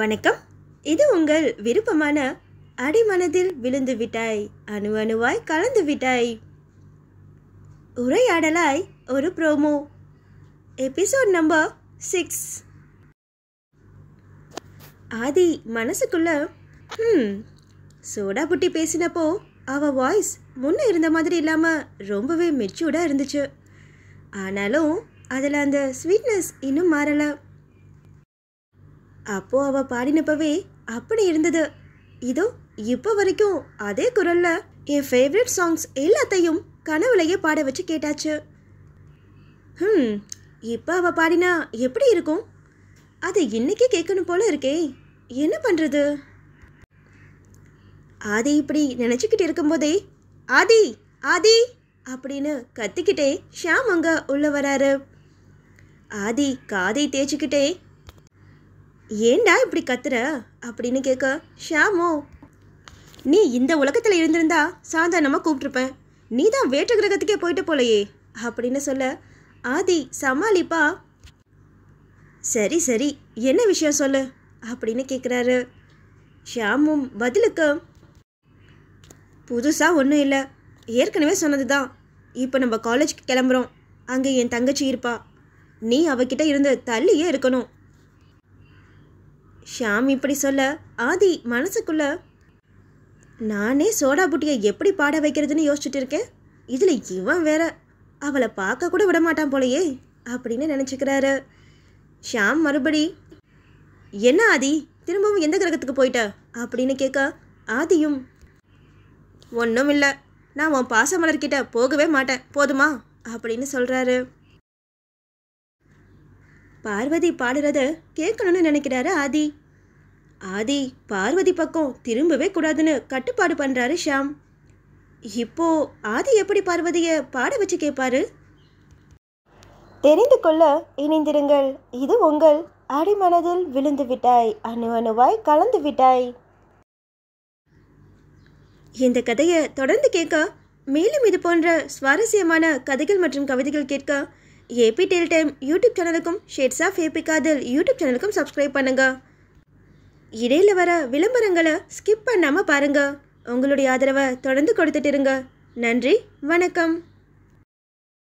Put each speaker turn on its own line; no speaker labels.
வணக்கம் இது உங்கள் விருப்பமான அடிமனதில் விழுந்து விட்டாய் அணு அணுவாய் கலந்து விட்டாய் உரையாடலாய் ஒரு promo episode number six Aadhi மனசுக்குள்ள ம் சோடா புட்டி பேசினப்போ அவள் வாய்ஸ் முன்னே இருந்த மாதிரி இல்லாமல் ரொம்பவே மெச்சூர்டா இருந்துச்சு ஆனாலும் அதில் அந்த ஸ்வீட்னஸ் இன்னும் மாறலை அப்போ அவ பாடினப்பவே அப்படி இருந்தது இதோ இப்போ வரைக்கும் அதே குரல்ல என் ஃபேவரட் சாங்ஸ் எல்லாத்தையும் கனவுலையே பாட வச்சு கேட்டாச்சு ம் இப்போ அவள் பாடினா எப்படி இருக்கும் அது இன்னைக்கு கேட்கணும் போல இருக்கே என்ன பண்ணுறது ஆதி இப்படி நினச்சிக்கிட்டு இருக்கும்போதே ஆதி ஆதி அப்படின்னு கத்திக்கிட்டே ஷியாம் அங்கே உள்ள வராரு ஆதி காதை தேய்ச்சிக்கிட்டே ஏண்டா இப்படி கத்துற அப்படின்னு கேட்க ஷாமோ நீ இந்த உலகத்தில் இருந்திருந்தா சாதாரணமாக கூப்பிட்ருப்பேன் நீ தான் வேற்று கிரகத்துக்கே போயிட்டு போலையே அப்படின்னு சொல்ல ஆதி சமாளிப்பா சரி சரி என்ன விஷயம் சொல்லு அப்படின்னு கேட்குறாரு ஷாமும் பதிலுக்கு புதுசாக ஒன்றும் இல்லை ஏற்கனவே சொன்னது தான் இப்போ நம்ம காலேஜ்க்கு கிளம்புறோம் அங்கே என் தங்கச்சி இருப்பா நீ அவகிட்ட இருந்து தள்ளியே இருக்கணும் ஷியாம் இப்படி சொல்ல ஆதி மனசுக்குள்ள நானே சோடா புட்டியை எப்படி பாட வைக்கிறதுன்னு யோசிச்சுட்டு இருக்கேன் இதில் இவன் வேற அவளை பார்க்க கூட விட மாட்டான் போலையே அப்படின்னு நினச்சிக்கிறாரு ஷியாம் மறுபடி என்ன ஆதி திரும்பவும் எந்த கிரகத்துக்கு போயிட்ட அப்படின்னு கேட்க ஆதியும் ஒன்றும் இல்லை நான் உன் பாசமலர்கிட்ட போகவே மாட்டேன் போதுமா அப்படின்னு சொல்கிறாரு பார்வதி பாடுறத கேட்கணும்னு நினைக்கிறாரு ஆதி ஆதி பார்வதி பக்கம் திரும்பவே கூடாதுன்னு கட்டுப்பாடு பண்ணுறாரு ஷாம் இப்போ ஆதி எப்படி பார்வதியை பாட வச்சு கேட்பாரு தெரிந்து கொள்ள இணைந்திருங்கள் இது உங்கள் அடிமனதில் விழுந்து விட்டாய் அணு அணுவாய் கலந்து விட்டாய் இந்த கதையை தொடர்ந்து கேட்க மேலும் இது போன்ற சுவாரஸ்யமான கதைகள் மற்றும் கவிதைகள் கேட்க ஏபி டெல் டைம் யூடியூப் சேனலுக்கும் ஷேட்ஸ் ஆஃப் ஏபி காதல் யூடியூப் சேனலுக்கும் சப்ஸ்கிரைப் பண்ணுங்கள் இடையில் வர விளம்பரங்களை ஸ்கிப் பண்ணாமல் பாருங்கள் உங்களுடைய ஆதரவை தொடர்ந்து கொடுத்துட்டு இருங்க நன்றி வணக்கம்